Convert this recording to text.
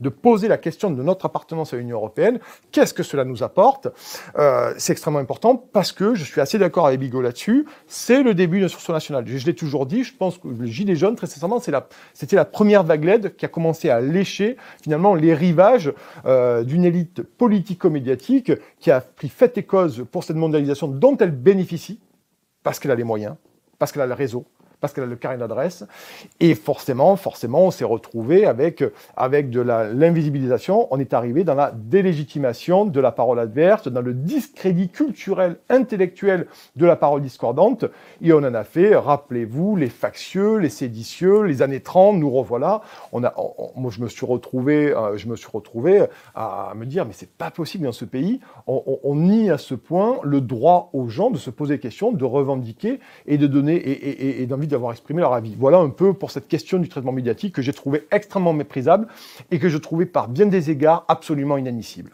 de poser la question de notre appartenance à l'Union européenne. Qu'est-ce que cela nous apporte euh, C'est extrêmement important parce que je suis assez d'accord avec Bigot là-dessus. C'est le début d'une source nationale. Je, l'ai toujours dit. Je pense que le gilet jaune, très sincèrement, c'était la première vague LED qui a commencé à lécher finalement les rivages euh, d'une élite politico-médiatique qui a pris fait et cause pour cette mondialisation dont elle bénéficie parce qu'elle a les moyens, parce qu'elle a le réseau, parce qu'elle a le carnet d'adresse. Et forcément, forcément, on s'est retrouvé avec, euh, avec de l'invisibilisation. On est arrivé dans la délégitimation de la parole adverse, dans le discrédit culturel, intellectuel de la parole discordante. Et on en a fait, rappelez-vous, les factieux, les séditieux, les années 30, nous revoilà. On moi, je me suis retrouvé, euh, je me suis retrouvé à me dire, mais c'est pas possible dans ce pays. On, nie à ce point le droit aux gens de se poser des questions, de revendiquer et de donner et, et, d'avoir exprimé leur avis. Voilà un peu pour cette question du traitement médiatique que j'ai trouvé extrêmement méprisable et que je trouvais par bien des égards absolument inadmissible.